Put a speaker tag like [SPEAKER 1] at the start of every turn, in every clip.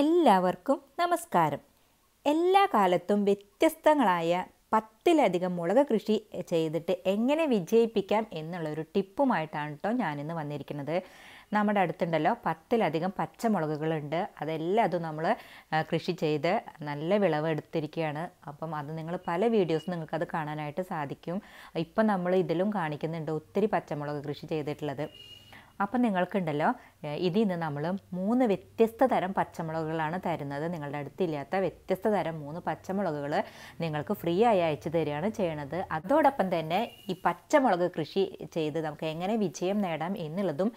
[SPEAKER 1] എല്ലാവർക്കും നമസ്കാരം എല്ലാ കാലത്തും വ്യത്യസ്തങ്ങളായ പത്തിലധികം മുളക് കൃഷി ചെയ്തിട്ട് എങ്ങനെ വിജയിപ്പിക്കാം എന്നുള്ളൊരു ടിപ്പുമായിട്ടാണ് കേട്ടോ ഞാനിന്ന് വന്നിരിക്കുന്നത് നമ്മുടെ അടുത്തുണ്ടല്ലോ പത്തിലധികം പച്ചമുളകുകളുണ്ട് അതെല്ലാം അതും നമ്മൾ കൃഷി ചെയ്ത് നല്ല വിളവ് എടുത്തിരിക്കുകയാണ് അപ്പം അത് നിങ്ങൾ പല വീഡിയോസ് നിങ്ങൾക്കത് കാണാനായിട്ട് സാധിക്കും ഇപ്പം നമ്മൾ ഇതിലും കാണിക്കുന്നുണ്ട് ഒത്തിരി പച്ചമുളക് കൃഷി ചെയ്തിട്ടുള്ളത് അപ്പം നിങ്ങൾക്കുണ്ടല്ലോ ഇതിൽ നിന്ന് നമ്മൾ മൂന്ന് വ്യത്യസ്ത തരം പച്ചമുളകുകളാണ് തരുന്നത് നിങ്ങളുടെ അടുത്തില്ലാത്ത വ്യത്യസ്ത തരം മൂന്ന് പച്ചമുളകുകൾ നിങ്ങൾക്ക് ഫ്രീ ആയി അയച്ചു തരികയാണ് ചെയ്യണത് അതോടൊപ്പം തന്നെ ഈ പച്ചമുളക് കൃഷി ചെയ്ത് നമുക്ക് എങ്ങനെ വിജയം നേടാം എന്നുള്ളതും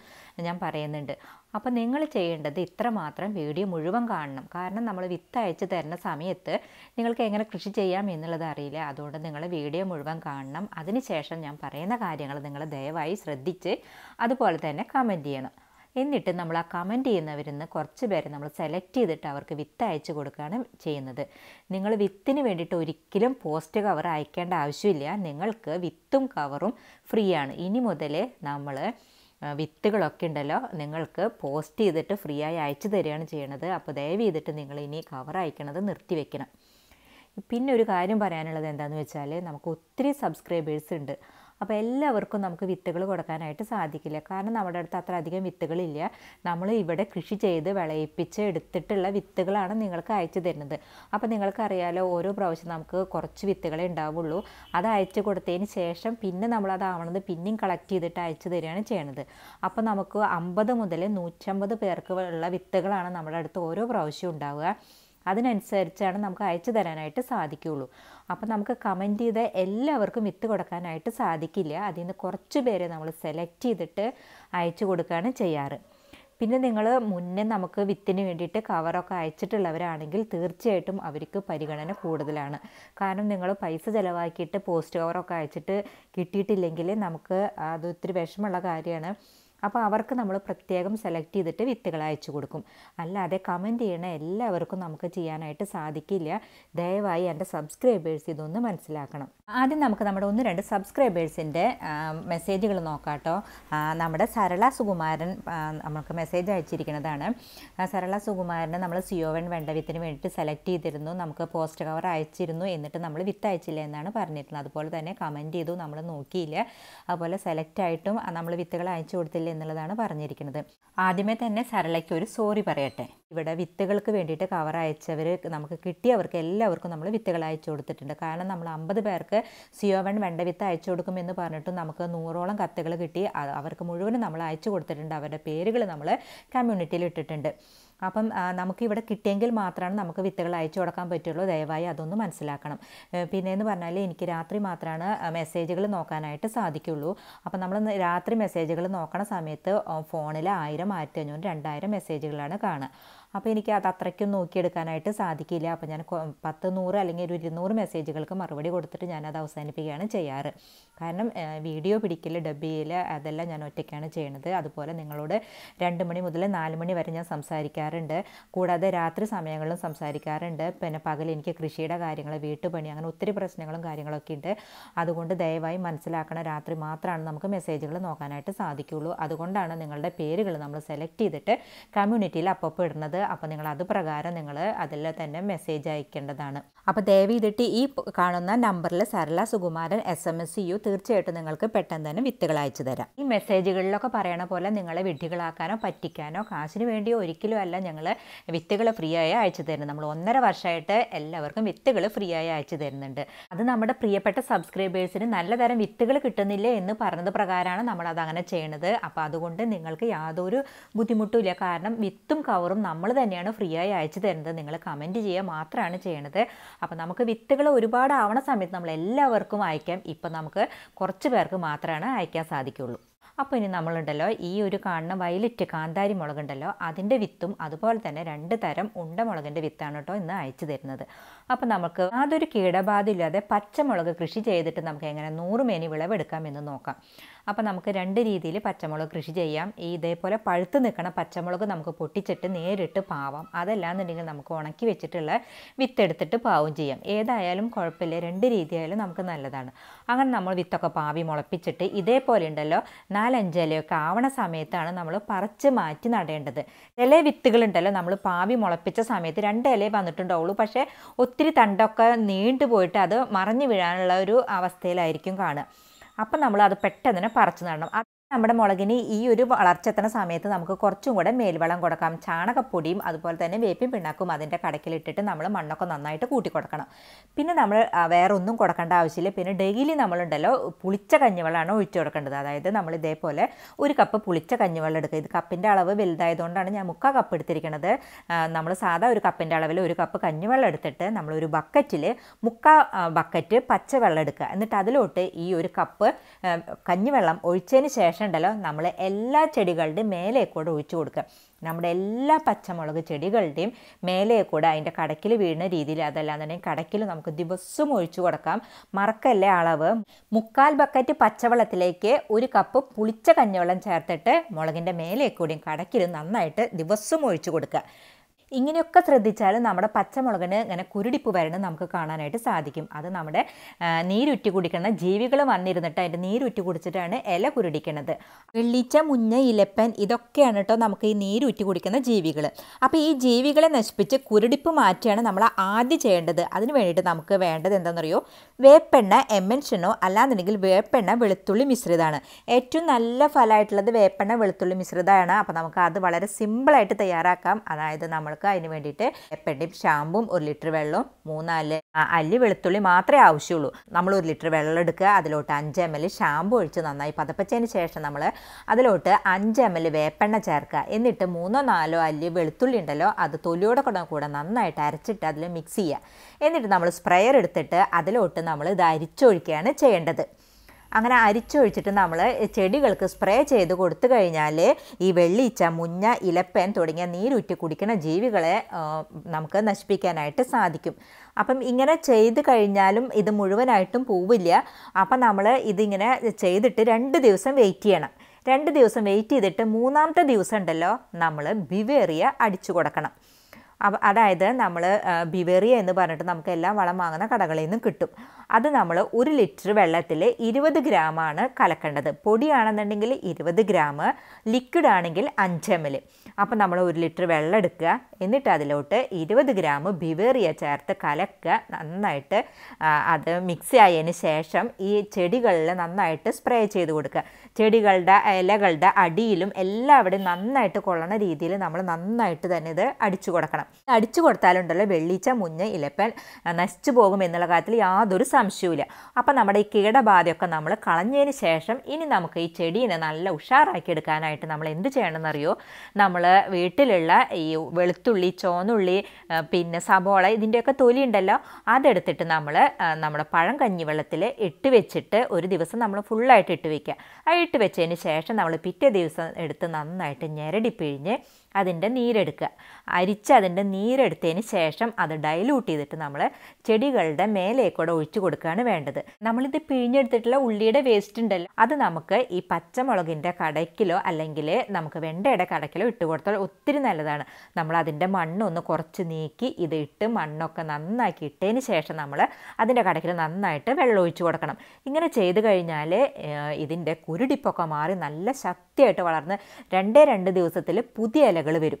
[SPEAKER 1] ഞാൻ പറയുന്നുണ്ട് അപ്പോൾ നിങ്ങൾ ചെയ്യേണ്ടത് ഇത്രമാത്രം വീഡിയോ മുഴുവൻ കാണണം കാരണം നമ്മൾ വിത്ത് അയച്ചു തരുന്ന സമയത്ത് നിങ്ങൾക്ക് എങ്ങനെ കൃഷി ചെയ്യാം എന്നുള്ളത് അറിയില്ല അതുകൊണ്ട് നിങ്ങൾ വീഡിയോ മുഴുവൻ കാണണം അതിനുശേഷം ഞാൻ പറയുന്ന കാര്യങ്ങൾ നിങ്ങൾ ദയവായി ശ്രദ്ധിച്ച് അതുപോലെ തന്നെ കമൻറ്റ് ചെയ്യണം എന്നിട്ട് നമ്മൾ ആ കമൻറ്റ് ചെയ്യുന്നവരിൽ നിന്ന് കുറച്ച് പേരെ നമ്മൾ സെലക്ട് ചെയ്തിട്ട് അവർക്ക് വിത്ത് അയച്ചു കൊടുക്കുകയാണ് ചെയ്യുന്നത് നിങ്ങൾ വിത്തിന് വേണ്ടിയിട്ട് ഒരിക്കലും പോസ്റ്റ് കവർ അയക്കേണ്ട ആവശ്യമില്ല നിങ്ങൾക്ക് വിത്തും കവറും ഫ്രീ ആണ് ഇനി മുതൽ നമ്മൾ വിത്തുകളൊക്കെ ഉണ്ടല്ലോ നിങ്ങൾക്ക് പോസ്റ്റ് ചെയ്തിട്ട് ഫ്രീ ആയി അയച്ചു തരികയാണ് ചെയ്യണത് അപ്പോൾ ദയവ് ചെയ്തിട്ട് നിങ്ങൾ ഇനി കവർ അയക്കണത് നിർത്തിവെക്കണം പിന്നെ ഒരു കാര്യം പറയാനുള്ളത് എന്താണെന്ന് വെച്ചാൽ നമുക്ക് ഒത്തിരി സബ്സ്ക്രൈബേഴ്സ് ഉണ്ട് അപ്പോൾ എല്ലാവർക്കും നമുക്ക് വിത്തുകൾ കൊടുക്കാനായിട്ട് സാധിക്കില്ല കാരണം നമ്മുടെ അടുത്ത് അത്ര അധികം വിത്തുകളില്ല നമ്മൾ ഇവിടെ കൃഷി ചെയ്ത് വിളയിപ്പിച്ച് എടുത്തിട്ടുള്ള വിത്തുകളാണ് നിങ്ങൾക്ക് അയച്ചു തരുന്നത് അപ്പോൾ നിങ്ങൾക്കറിയാലോ ഓരോ പ്രാവശ്യം നമുക്ക് കുറച്ച് വിത്തുകളെ ഉണ്ടാവുള്ളൂ അത് അയച്ചു കൊടുത്തതിന് ശേഷം പിന്നെ നമ്മളത് ആവണത് പിന്നെയും കളക്ട് ചെയ്തിട്ട് അയച്ചു തരികയാണ് ചെയ്യണത് അപ്പോൾ നമുക്ക് അമ്പത് മുതൽ നൂറ്റമ്പത് പേർക്ക് ഉള്ള വിത്തുകളാണ് നമ്മുടെ അടുത്ത് ഓരോ പ്രാവശ്യം ഉണ്ടാവുക അതിനനുസരിച്ചാണ് നമുക്ക് അയച്ചു തരാനായിട്ട് സാധിക്കുകയുള്ളൂ അപ്പോൾ നമുക്ക് കമൻറ്റ് ചെയ്ത എല്ലാവർക്കും വിത്ത് കൊടുക്കാനായിട്ട് സാധിക്കില്ല അതിൽ നിന്ന് കുറച്ച് പേരെ നമ്മൾ സെലക്ട് ചെയ്തിട്ട് അയച്ചു കൊടുക്കുകയാണ് ചെയ്യാറ് പിന്നെ നിങ്ങൾ മുന്നേ നമുക്ക് വിത്തിന് വേണ്ടിയിട്ട് കവറൊക്കെ അയച്ചിട്ടുള്ളവരാണെങ്കിൽ തീർച്ചയായിട്ടും അവർക്ക് പരിഗണന കൂടുതലാണ് കാരണം നിങ്ങൾ പൈസ ചിലവാക്കിയിട്ട് പോസ്റ്റ് കവറൊക്കെ അയച്ചിട്ട് കിട്ടിയിട്ടില്ലെങ്കിൽ നമുക്ക് അത് ഒത്തിരി വിഷമമുള്ള കാര്യമാണ് അപ്പോൾ അവർക്ക് നമ്മൾ പ്രത്യേകം സെലക്ട് ചെയ്തിട്ട് വിത്തുകൾ അയച്ചു കൊടുക്കും അല്ലാതെ കമൻറ്റ് ചെയ്യണ എല്ലാവർക്കും നമുക്ക് ചെയ്യാനായിട്ട് സാധിക്കില്ല ദയവായി എൻ്റെ സബ്സ്ക്രൈബേഴ്സ് ഇതൊന്ന് മനസ്സിലാക്കണം ആദ്യം നമുക്ക് നമ്മുടെ ഒന്ന് രണ്ട് സബ്സ്ക്രൈബേഴ്സിൻ്റെ മെസ്സേജുകൾ നോക്കാട്ടോ നമ്മുടെ സരള സുകുമാരൻ നമുക്ക് മെസ്സേജ് അയച്ചിരിക്കുന്നതാണ് സരള സുകുമാരനെ നമ്മൾ സിയോവൻ വെണ്ട വിത്തിന് വേണ്ടിയിട്ട് സെലക്ട് ചെയ്തിരുന്നു നമുക്ക് പോസ്റ്റ് കവർ അയച്ചിരുന്നു എന്നിട്ട് നമ്മൾ വിത്ത് അയച്ചില്ല എന്നാണ് പറഞ്ഞിരുന്നത് അതുപോലെ തന്നെ കമൻറ്റ് ചെയ്തു നമ്മൾ നോക്കിയില്ല അതുപോലെ സെലക്ട് ആയിട്ടും നമ്മൾ വിത്തുകൾ അയച്ചു കൊടുത്തില്ല എന്നുള്ളതാണ് പറഞ്ഞിരിക്കുന്നത് ആദ്യമേ തന്നെ സരളയ്ക്ക് ഒരു സോറി പറയട്ടെ ഇവിടെ വിത്തുകൾക്ക് വേണ്ടിയിട്ട് കവർ അയച്ചവർ നമുക്ക് കിട്ടിയവർക്ക് എല്ലാവർക്കും നമ്മൾ വിത്തുകൾ അയച്ചു കൊടുത്തിട്ടുണ്ട് കാരണം നമ്മൾ അമ്പത് പേർക്ക് സിയോവൺ വെണ്ട വിത്ത് അയച്ചു കൊടുക്കുമെന്ന് പറഞ്ഞിട്ടും നമുക്ക് നൂറോളം കത്തുകൾ കിട്ടി അവർക്ക് മുഴുവനും നമ്മൾ അയച്ചു കൊടുത്തിട്ടുണ്ട് അവരുടെ പേരുകൾ നമ്മൾ കമ്മ്യൂണിറ്റിയിൽ ഇട്ടിട്ടുണ്ട് അപ്പം നമുക്ക് ഇവിടെ കിട്ടിയെങ്കിൽ മാത്രമാണ് നമുക്ക് വിത്തുകൾ അയച്ചു കൊടുക്കാൻ പറ്റുള്ളൂ ദയവായി അതൊന്ന് മനസ്സിലാക്കണം പിന്നെ എന്ന് പറഞ്ഞാൽ എനിക്ക് രാത്രി മാത്രമാണ് മെസ്സേജുകൾ നോക്കാനായിട്ട് സാധിക്കുള്ളൂ അപ്പം നമ്മൾ രാത്രി മെസ്സേജുകൾ നോക്കണ സമയത്ത് ഫോണിൽ ആയിരം ആയിരത്തി അഞ്ഞൂറ് രണ്ടായിരം മെസ്സേജുകളാണ് കാണുക അപ്പോൾ എനിക്ക് അത് അത്രയ്ക്കും നോക്കിയെടുക്കാനായിട്ട് സാധിക്കില്ല അപ്പോൾ ഞാൻ പത്ത് നൂറ് അല്ലെങ്കിൽ ഒരു ഇരുന്നൂറ് മെസ്സേജുകൾക്ക് മറുപടി കൊടുത്തിട്ട് ഞാനത് അവസാനിപ്പിക്കുകയാണ് ചെയ്യാറ് കാരണം വീഡിയോ പിടിക്കില്ല ഡബ് ചെയ്യില്ല അതെല്ലാം ഞാൻ ഒറ്റയ്ക്കാണ് ചെയ്യുന്നത് അതുപോലെ നിങ്ങളോട് രണ്ട് മണി മുതൽ നാല് മണി വരെ ഞാൻ സംസാരിക്കാറുണ്ട് കൂടാതെ രാത്രി സമയങ്ങളിലും സംസാരിക്കാറുണ്ട് പിന്നെ പകൽ എനിക്ക് കൃഷിയുടെ കാര്യങ്ങൾ വീട്ടുപണി അങ്ങനെ ഒത്തിരി പ്രശ്നങ്ങളും കാര്യങ്ങളൊക്കെ ഉണ്ട് അതുകൊണ്ട് ദയവായി മനസ്സിലാക്കണ രാത്രി മാത്രമാണ് നമുക്ക് മെസ്സേജുകൾ നോക്കാനായിട്ട് സാധിക്കുകയുള്ളൂ അതുകൊണ്ടാണ് നിങ്ങളുടെ പേരുകൾ നമ്മൾ സെലക്ട് ചെയ്തിട്ട് കമ്മ്യൂണിറ്റിയിൽ അപ്പപ്പോൾ ഇടുന്നത് അപ്പോൾ നിങ്ങൾ അത് പ്രകാരം നിങ്ങൾ അതിൽ തന്നെ മെസ്സേജ് അയക്കേണ്ടതാണ് അപ്പോൾ ദയവ് ചെയ്തിട്ട് ഈ കാണുന്ന നമ്പറിൽ Sarala Sukumaran S M S U തീർച്ചയായിട്ടും നിങ്ങൾക്ക് പെട്ടെന്ന് തന്നെ വിത്തുകൾ അയച്ചു തരാം ഈ മെസ്സേജുകളിലൊക്കെ പറയണ പോലെ നിങ്ങളെ വിഡ്ഢികളാക്കാനോ പറ്റിക്കാനോ കാശിന് വേണ്ടിയോ ഒരിക്കലും അല്ല ഞങ്ങൾ വിത്തുകൾ ഫ്രീ ആയി അയച്ചു തരുന്നത് നമ്മൾ ഒന്നര വർഷമായിട്ട് എല്ലാവർക്കും വിത്തുകൾ ഫ്രീ ആയി അയച്ചു തരുന്നുണ്ട് അത് നമ്മുടെ പ്രിയപ്പെട്ട സബ്സ്ക്രൈബേഴ്സിന് നല്ല തരം വിത്തുകൾ കിട്ടുന്നില്ല എന്ന് പറഞ്ഞത് പ്രകാരമാണ് നമ്മളത് അങ്ങനെ ചെയ്യണത് അപ്പോൾ അതുകൊണ്ട് നിങ്ങൾക്ക് യാതൊരു ബുദ്ധിമുട്ടുമില്ല കാരണം വിത്തും കവറും നമ്മൾ തന്നെയാണ് ഫ്രീ ആയി അയച്ചു തരുന്നത് നിങ്ങൾ കമൻറ്റ് ചെയ്യുക മാത്രമാണ് ചെയ്യണത് അപ്പോൾ നമുക്ക് വിത്തുകൾ ഒരുപാട് ആവണ സമയത്ത് നമ്മൾ എല്ലാവർക്കും അയക്കാം ഇപ്പം നമുക്ക് കുറച്ച് പേർക്ക് മാത്രമാണ് അയക്കാൻ സാധിക്കുള്ളൂ അപ്പോൾ ഇനി നമ്മളുണ്ടല്ലോ ഈ ഒരു കാണുന്ന വയലറ്റ് കാന്താരി മുളകുണ്ടല്ലോ അതിൻ്റെ വിത്തും അതുപോലെ തന്നെ രണ്ട് തരം ഉണ്ടമുളകിൻ്റെ വിത്താണ് കേട്ടോ ഇന്ന് അയച്ചു തരുന്നത് അപ്പോൾ നമുക്ക് യാതൊരു കീടബാധയില്ലാതെ പച്ചമുളക് കൃഷി ചെയ്തിട്ട് നമുക്ക് എങ്ങനെ നൂറ് മേനി വിളവെടുക്കാം എന്ന് നോക്കാം അപ്പോൾ നമുക്ക് രണ്ട് രീതിയിൽ പച്ചമുളക് കൃഷി ചെയ്യാം ഈ ഇതേപോലെ പഴുത്ത് നിൽക്കണ പച്ചമുളക് നമുക്ക് പൊട്ടിച്ചിട്ട് നേരിട്ട് പാവാം അതല്ലാന്നുണ്ടെങ്കിൽ നമുക്ക് ഉണക്കി വെച്ചിട്ടുള്ള വിത്തെടുത്തിട്ട് പാവും ചെയ്യാം ഏതായാലും കുഴപ്പമില്ല രണ്ട് രീതിയായാലും നമുക്ക് നല്ലതാണ് അങ്ങനെ നമ്മൾ വിത്തൊക്കെ പാവി മുളപ്പിച്ചിട്ട് ഇതേപോലെ ഉണ്ടല്ലോ നാലഞ്ചിലയൊക്കെ ആവണ സമയത്താണ് നമ്മൾ പറിച്ച് മാറ്റി നടേണ്ടത് ചില വിത്തുകളുണ്ടല്ലോ നമ്മൾ പാവി മുളപ്പിച്ച സമയത്ത് രണ്ട് ഇലയെ വന്നിട്ടുണ്ടാവുള്ളൂ പക്ഷേ ഒത്തിരി തണ്ടൊക്കെ നീണ്ടു പോയിട്ട് അത് മറിഞ്ഞു വീഴാനുള്ള ഒരു അവസ്ഥയിലായിരിക്കും കാണുക അപ്പം നമ്മൾ അത് പെട്ടെന്ന് പറിച്ചു നടണം നമ്മുടെ മുളകിന് ഈ ഒരു വളർച്ചെത്തണ സമയത്ത് നമുക്ക് കുറച്ചും കൂടെ മേൽവളം കൊടുക്കാം ചാണകപ്പൊടിയും അതുപോലെ തന്നെ വേപ്പിൻ പിണ്ണാക്കും അതിൻ്റെ കടക്കിലിട്ടിട്ട് നമ്മൾ മണ്ണൊക്കെ നന്നായിട്ട് കൂട്ടി കൊടുക്കണം പിന്നെ നമ്മൾ വേറെ ഒന്നും കൊടുക്കേണ്ട ആവശ്യമില്ല പിന്നെ ഡെയിലി നമ്മളുണ്ടല്ലോ പുളിച്ച കഞ്ഞിവെള്ളമാണ് ഒഴിച്ചു കൊടുക്കേണ്ടത് അതായത് നമ്മൾ ഇതേപോലെ ഒരു കപ്പ് പുളിച്ച കഞ്ഞിവെള്ളം എടുക്കുക ഇത് കപ്പിൻ്റെ അളവ് വലുതായതുകൊണ്ടാണ് ഞാൻ മുക്കാൽ കപ്പ് എടുത്തിരിക്കുന്നത് നമ്മൾ സാധാ ഒരു കപ്പിൻ്റെ അളവിൽ ഒരു കപ്പ് കഞ്ഞിവെള്ളം എടുത്തിട്ട് നമ്മൾ ഒരു ബക്കറ്റിൽ മുക്കാ ബക്കറ്റ് പച്ചവെള്ളം എടുക്കുക എന്നിട്ട് അതിലോട്ട് ഈ ഒരു കപ്പ് കഞ്ഞിവെള്ളം ഒഴിച്ചതിന് ശേഷം ശേഷം ഉണ്ടല്ലോ നമ്മൾ എല്ലാ ചെടികളുടെയും മേലെ കൂടെ ഒഴിച്ചു കൊടുക്കുക നമ്മുടെ എല്ലാ പച്ചമുളക് ചെടികളുടെയും മേലെ കൂടെ അതിൻ്റെ കടക്കിൽ വീഴുന്ന രീതിയിൽ അതല്ലാന്നുണ്ടെങ്കിൽ കടക്കിൽ നമുക്ക് ദിവസവും ഒഴിച്ചു കൊടുക്കാം മറക്കല്ലേ അളവ് മുക്കാൽ ബക്കറ്റ് പച്ചവെള്ളത്തിലേക്ക് ഒരു കപ്പ് പുളിച്ച കഞ്ഞിവെള്ളം ചേർത്തിട്ട് മുളകിൻ്റെ മേലെ കൂടിയും കടക്കിൽ നന്നായിട്ട് ദിവസവും ഒഴിച്ചു കൊടുക്കുക ഇങ്ങനെയൊക്കെ ശ്രദ്ധിച്ചാൽ നമ്മുടെ പച്ചമുളകിന് ഇങ്ങനെ കുരുടിപ്പ് വരണം നമുക്ക് കാണാനായിട്ട് സാധിക്കും അത് നമ്മുടെ നീരുറ്റി കുടിക്കുന്ന ജീവികൾ വന്നിരുന്നിട്ട് അതിൻ്റെ നീരുറ്റി കുടിച്ചിട്ടാണ് ഇല കുരുടിക്കുന്നത് വെള്ളിച്ച മുഞ്ഞ ഇലപ്പൻ ഇതൊക്കെയാണ് കേട്ടോ നമുക്ക് ഈ നീരുറ്റി കുടിക്കുന്ന ജീവികൾ അപ്പോൾ ഈ ജീവികളെ നശിപ്പിച്ച് കുരുടിപ്പ് മാറ്റിയാണ് നമ്മൾ ആദ്യം ചെയ്യേണ്ടത് അതിന് വേണ്ടിയിട്ട് നമുക്ക് വേണ്ടത് എന്താണെന്നറിയോ വേപ്പെണ്ണ എമ്മൻഷനോ അല്ലാന്നുണ്ടെങ്കിൽ വേപ്പെണ്ണ വെളുത്തുള്ളി മിശ്രിതമാണ് ഏറ്റവും നല്ല ഫലമായിട്ടുള്ളത് വേപ്പെണ്ണ വെളുത്തുള്ളി മിശ്രിതമാണ് അപ്പോൾ നമുക്ക് അത് വളരെ സിമ്പിളായിട്ട് തയ്യാറാക്കാം അതായത് നമ്മൾ ചേർക്കുക അതിന് വേണ്ടിയിട്ട് എപ്പൻ്റെയും ഷാമ്പും ഒരു ലിറ്റർ വെള്ളവും മൂന്നാല് അല്ലി വെളുത്തുള്ളി മാത്രമേ ആവശ്യമുള്ളൂ നമ്മൾ ഒരു ലിറ്റർ വെള്ളം എടുക്കുക അതിലോട്ട് അഞ്ച് എം എൽ ഷാമ്പു ഒഴിച്ച് നന്നായി പതപ്പച്ചതിന് ശേഷം നമ്മൾ അതിലോട്ട് അഞ്ച് എം എൽ വേപ്പെണ്ണ ചേർക്കുക എന്നിട്ട് മൂന്നോ നാലോ അല്ലി വെളുത്തുള്ളി ഉണ്ടല്ലോ അത് തൊലിയോടെ കൂടെ കൂടെ നന്നായിട്ട് അരച്ചിട്ട് അതിൽ മിക്സ് ചെയ്യുക എന്നിട്ട് നമ്മൾ സ്പ്രെയർ എടുത്തിട്ട് അതിലോട്ട് നമ്മൾ ഇത് അരിച്ചൊഴിക്കുകയാണ് ചെയ്യേണ്ടത് അങ്ങനെ അരിച്ചൊഴിച്ചിട്ട് നമ്മൾ ചെടികൾക്ക് സ്പ്രേ ചെയ്ത് കൊടുത്തു കഴിഞ്ഞാൽ ഈ വെള്ളീച്ച മുഞ്ഞ ഇലപ്പൻ തുടങ്ങിയ നീരുറ്റി കുടിക്കുന്ന ജീവികളെ നമുക്ക് നശിപ്പിക്കാനായിട്ട് സാധിക്കും അപ്പം ഇങ്ങനെ ചെയ്ത് കഴിഞ്ഞാലും ഇത് മുഴുവനായിട്ടും പോവില്ല അപ്പം നമ്മൾ ഇതിങ്ങനെ ചെയ്തിട്ട് രണ്ട് ദിവസം വെയിറ്റ് ചെയ്യണം രണ്ട് ദിവസം വെയിറ്റ് ചെയ്തിട്ട് മൂന്നാമത്തെ ദിവസം ഉണ്ടല്ലോ നമ്മൾ ബിവേറിയ അടിച്ചു കൊടുക്കണം അതായത് നമ്മൾ ബിവേറിയ എന്ന് പറഞ്ഞിട്ട് നമുക്ക് എല്ലാം വളം വാങ്ങുന്ന കടകളിൽ നിന്ന് കിട്ടും അത് നമ്മൾ ഒരു ലിറ്റർ വെള്ളത്തിൽ ഇരുപത് ഗ്രാമാണ് കലക്കേണ്ടത് പൊടിയാണെന്നുണ്ടെങ്കിൽ ഇരുപത് ഗ്രാം ലിക്വിഡ് ആണെങ്കിൽ അഞ്ച് എം എൽ അപ്പോൾ നമ്മൾ ഒരു ലിറ്റർ വെള്ളം എടുക്കുക എന്നിട്ട് അതിലോട്ട് ഇരുപത് ഗ്രാം ബിവേറിയ ചേർത്ത് കലക്കുക നന്നായിട്ട് അത് മിക്സ് ആയതിന് ശേഷം ഈ ചെടികളിൽ നന്നായിട്ട് സ്പ്രേ ചെയ്ത് കൊടുക്കുക ചെടികളുടെ ഇലകളുടെ അടിയിലും എല്ലാവിടെയും നന്നായിട്ട് കൊള്ളണ രീതിയിൽ നമ്മൾ നന്നായിട്ട് തന്നെ ഇത് അടിച്ചു കൊടുക്കണം അടിച്ചു കൊടുത്താലുണ്ടല്ലോ വെള്ളീച്ച മുഞ്ഞ് ഇലപ്പൻ നശിച്ചു പോകും എന്നുള്ള കാര്യത്തിൽ യാതൊരു സംശയവുമില്ല അപ്പം നമ്മുടെ ഈ കീടബാധയൊക്കെ നമ്മൾ കളഞ്ഞതിന് ശേഷം ഇനി നമുക്ക് ഈ ചെടീനെ നല്ല ഉഷാറാക്കി എടുക്കാനായിട്ട് നമ്മൾ എന്ത് ചെയ്യണമെന്നറിയോ നമ്മൾ വീട്ടിലുള്ള ഈ വെളുത്തുള്ളി ചോന്നുള്ളി പിന്നെ സബോള ഇതിൻ്റെയൊക്കെ തൊലി ഉണ്ടല്ലോ അതെടുത്തിട്ട് നമ്മൾ നമ്മുടെ പഴം കഞ്ഞി വെള്ളത്തിൽ ഇട്ട് വെച്ചിട്ട് ഒരു ദിവസം നമ്മൾ ഫുള്ളായിട്ട് ഇട്ട് വയ്ക്കുക ആ ഇട്ട് വെച്ചതിന് ശേഷം നമ്മൾ പിറ്റേ ദിവസം എടുത്ത് നന്നായിട്ട് ഞെരടി പിഴിഞ്ഞ് അതിൻ്റെ നീരെടുക്കുക അരിച്ച് അതിൻ്റെ നീരെടുത്തതിന് ശേഷം അത് ഡൈലൂട്ട് ചെയ്തിട്ട് നമ്മൾ ചെടികളുടെ മേലേക്കൂടെ ഒഴിച്ചു കൊടുക്കുകയാണ് വേണ്ടത് നമ്മളിത് പിഴിഞ്ഞെടുത്തിട്ടുള്ള ഉള്ളിയുടെ വേസ്റ്റ് ഉണ്ടല്ലോ അത് നമുക്ക് ഈ പച്ചമുളകിൻ്റെ കടയ്ക്കിലോ അല്ലെങ്കിൽ നമുക്ക് വെണ്ടയുടെ കടയ്ക്കിലോ ഇട്ട് കൊടുത്താൽ ഒത്തിരി നല്ലതാണ് നമ്മൾ അതിൻ്റെ മണ്ണൊന്ന് കുറച്ച് നീക്കി ഇത് ഇട്ട് മണ്ണൊക്കെ നന്നാക്കി ഇട്ടതിന് ശേഷം നമ്മൾ അതിൻ്റെ കടയ്ക്കിൽ നന്നായിട്ട് വെള്ളം ഒഴിച്ചു കൊടുക്കണം ഇങ്ങനെ ചെയ്ത് കഴിഞ്ഞാൽ ഇതിൻ്റെ കുരുടിപ്പൊക്കെ മാറി നല്ല ശക്തിയായിട്ട് വളർന്ന് രണ്ടേ രണ്ട് ദിവസത്തിൽ പുതിയ ഇലകൾ വരും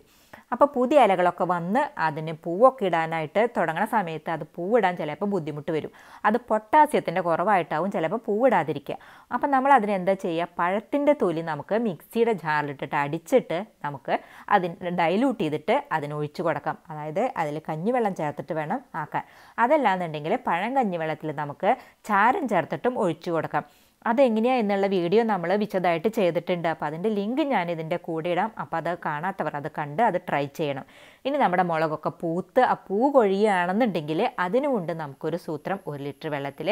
[SPEAKER 1] അപ്പോൾ പുതിയ ഇലകളൊക്കെ വന്ന് അതിന് പൂവൊക്കെ ഇടാനായിട്ട് തുടങ്ങുന്ന സമയത്ത് അത് പൂവിടാൻ ചിലപ്പോൾ ബുദ്ധിമുട്ട് വരും അത് പൊട്ടാസ്യത്തിൻ്റെ കുറവായിട്ടാവും ചിലപ്പോൾ പൂവിടാതിരിക്കുക അപ്പോൾ നമ്മൾ അതിന് എന്താ ചെയ്യുക പഴത്തിൻ്റെ തൊലി നമുക്ക് മിക്സിയുടെ ജാറിലിട്ടിട്ട് അടിച്ചിട്ട് നമുക്ക് അതിന് ഡൈലൂട്ട് ചെയ്തിട്ട് അതിന് ഒഴിച്ചു കൊടുക്കാം അതായത് അതിൽ കഞ്ഞിവെള്ളം ചേർത്തിട്ട് വേണം ആക്കാൻ അതല്ലാന്നുണ്ടെങ്കിൽ പഴം കഞ്ഞിവെള്ളത്തിൽ നമുക്ക് ചാരം ചേർത്തിട്ടും ഒഴിച്ചു കൊടുക്കാം അതെങ്ങനെയാണ് എന്നുള്ള വീഡിയോ നമ്മൾ വിശദമായിട്ട് ചെയ്തിട്ടുണ്ട് അപ്പോൾ അതിൻ്റെ ലിങ്ക് ഞാൻ ഇതിൻ്റെ കൂടെ ഇടാം അപ്പോൾ അത് കാണാത്തവർ അത് കണ്ട് അത് ട്രൈ ചെയ്യണം ഇനി നമ്മുടെ മുളകൊക്കെ പൂത്ത് ആ പൂ കൊഴിയുകയാണെന്നുണ്ടെങ്കിൽ അതിനുമുണ്ട് നമുക്കൊരു സൂത്രം ഒരു ലിറ്റർ വെള്ളത്തിൽ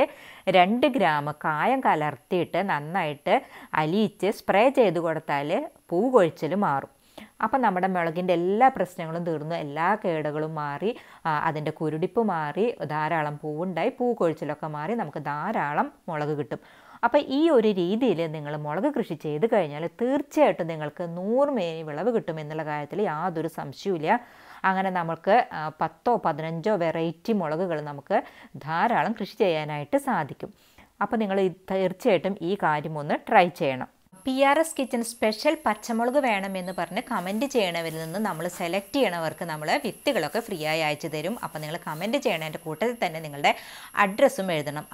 [SPEAKER 1] രണ്ട് ഗ്രാം കായം കലർത്തിയിട്ട് നന്നായിട്ട് അലിയിച്ച് സ്പ്രേ ചെയ്ത് കൊടുത്താൽ പൂ കൊഴിച്ചിൽ മാറും അപ്പം നമ്മുടെ മുളകിൻ്റെ എല്ലാ പ്രശ്നങ്ങളും തീർന്നു എല്ലാ കേടുകളും മാറി അതിൻ്റെ കുരുടിപ്പ് മാറി ധാരാളം പൂവുണ്ടായി പൂ കൊഴിച്ചിലൊക്കെ മാറി നമുക്ക് ധാരാളം മുളക് കിട്ടും അപ്പോൾ ഈ ഒരു രീതിയിൽ നിങ്ങൾ മുളക് കൃഷി ചെയ്ത് കഴിഞ്ഞാൽ തീർച്ചയായിട്ടും നിങ്ങൾക്ക് നൂറ് മേനി വിളവ് കിട്ടുമെന്നുള്ള കാര്യത്തിൽ യാതൊരു സംശയവുമില്ല അങ്ങനെ നമുക്ക് പത്തോ പതിനഞ്ചോ വെറൈറ്റി മുളകുകൾ നമുക്ക് ധാരാളം കൃഷി ചെയ്യാനായിട്ട് സാധിക്കും അപ്പോൾ നിങ്ങൾ തീർച്ചയായിട്ടും ഈ കാര്യം ഒന്ന് ട്രൈ ചെയ്യണം P R S kitchen special പച്ചമുളക് വേണമെന്ന് പറഞ്ഞ് കമൻറ്റ് ചെയ്യണവരിൽ നിന്ന് നമ്മൾ സെലക്ട് ചെയ്യണവർക്ക് നമ്മൾ വിത്തുകളൊക്കെ ഫ്രീ ആയി അയച്ചു തരും അപ്പോൾ നിങ്ങൾ കമൻറ്റ് ചെയ്യണതിൻ്റെ കൂട്ടത്തിൽ തന്നെ നിങ്ങളുടെ അഡ്രസ്സും എഴുതണം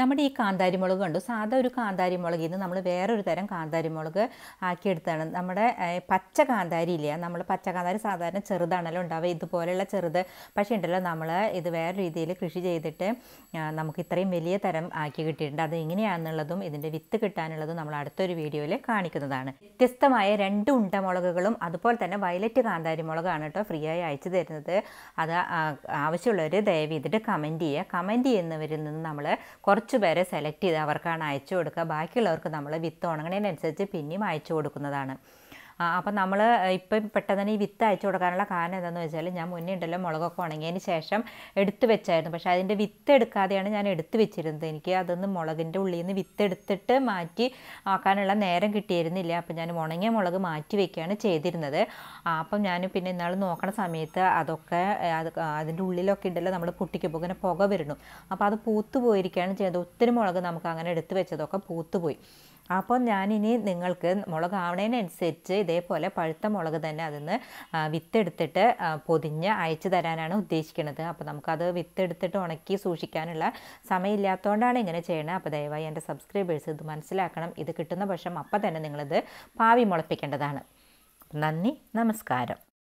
[SPEAKER 1] നമ്മുടെ ഈ കാന്താരിമുളക് കണ്ടു സാധാ ഒരു കാന്താരിമുളകിൽ നിന്ന് നമ്മൾ വേറൊരു തരം കാന്താരിമുളക് ആക്കിയെടുത്താണ് നമ്മുടെ പച്ച കാന്താരി ഇല്ല നമ്മൾ പച്ച കാന്താരി സാധാരണ ചെറുതാണല്ലോ ഉണ്ടാവുക ഇതുപോലെയുള്ള ചെറുത് പക്ഷേ ഉണ്ടല്ലോ നമ്മൾ ഇത് വേറെ രീതിയിൽ കൃഷി ചെയ്തിട്ട് നമുക്ക് ഇത്രയും വലിയ തരം ആക്കി കിട്ടിയിട്ടുണ്ട് അത് എങ്ങനെയാണെന്നുള്ളതും ഇതിൻ്റെ വിത്ത് കിട്ടാനുള്ളതും നമ്മൾ അടുത്തൊരു വീഡിയോയിൽ കാണിക്കുന്നതാണ് വ്യത്യസ്തമായ രണ്ട് ഉണ്ടമുളകുകളും അതുപോലെ തന്നെ വയലറ്റ് കാന്താരി മുളകാണ് കേട്ടോ ഫ്രീ ആയി അയച്ചു തരുന്നത് അത് ആവശ്യമുള്ളവർ ദയവ് ചെയ്തിട്ട് കമൻറ്റ് ചെയ്യുക കമൻറ്റ് ചെയ്യുന്നവരിൽ നിന്ന് നമ്മൾ കുറച്ച് കുറച്ച് പേരെ സെലക്ട് ചെയ്ത് അവർക്കാണ് അയച്ചു കൊടുക്കുക ബാക്കിയുള്ളവർക്ക് നമ്മൾ വിത്ത് ഉണങ്ങണേനനുസരിച്ച് പിന്നെയും അയച്ചു കൊടുക്കുന്നതാണ് അപ്പം നമ്മൾ ഇപ്പം പെട്ടെന്ന് തന്നെ ഈ വിത്ത് അയച്ചു കൊടുക്കാനുള്ള കാരണം എന്താണെന്ന് വെച്ചാൽ ഞാൻ മുന്നേ ഉണ്ടല്ലോ മുളകൊക്കെ ഉണങ്ങിയതിന് ശേഷം എടുത്തു വെച്ചായിരുന്നു പക്ഷേ അതിൻ്റെ വിത്ത് എടുക്കാതെയാണ് ഞാൻ എടുത്തു വെച്ചിരുന്നത് എനിക്ക് അതൊന്ന് മുളകിൻ്റെ ഉള്ളിൽ നിന്ന് വിത്ത് എടുത്തിട്ട് മാറ്റി ആക്കാനുള്ള നേരം കിട്ടിയിരുന്നില്ല അപ്പം ഞാൻ ഉണങ്ങിയ മുളക് മാറ്റി വെക്കുകയാണ് ചെയ്തിരുന്നത് അപ്പം ഞാൻ പിന്നെ ഇന്നാൾ നോക്കണ സമയത്ത് അതൊക്കെ അത് അതിൻ്റെ ഉള്ളിലൊക്കെ ഉണ്ടല്ലോ നമ്മൾ പൊട്ടിക്കുമ്പോൾ ഇങ്ങനെ പുക വരുന്നു അപ്പോൾ അത് പൂത്തു പോയിരിക്കുകയാണ് ചെയ്തത് ഒത്തിരി മുളക് നമുക്ക് അങ്ങനെ എടുത്തു വെച്ചതൊക്കെ പൂത്തുപോയി അപ്പോൾ ഞാനിനി നിങ്ങൾക്ക് മുളക് ആവണേനനുസരിച്ച് ഇതേപോലെ പഴുത്ത മുളക് തന്നെ നിന്ന് വിത്തെടുത്തിട്ട് പൊതിഞ്ഞ് അയച്ചു തരാനാണ് ഉദ്ദേശിക്കുന്നത് അപ്പോൾ നമുക്കത് വിത്തെടുത്തിട്ട് ഉണക്കി സൂക്ഷിക്കാനുള്ള സമയമില്ലാത്തതുകൊണ്ടാണ് ഇങ്ങനെ ചെയ്യണത് അപ്പോൾ ദയവായി എൻ്റെ സബ്സ്ക്രൈബേഴ്സ് ഇത് മനസ്സിലാക്കണം ഇത് കിട്ടുന്ന പക്ഷം അപ്പം തന്നെ നിങ്ങളിത് പാവി മുളപ്പിക്കേണ്ടതാണ് നന്ദി നമസ്കാരം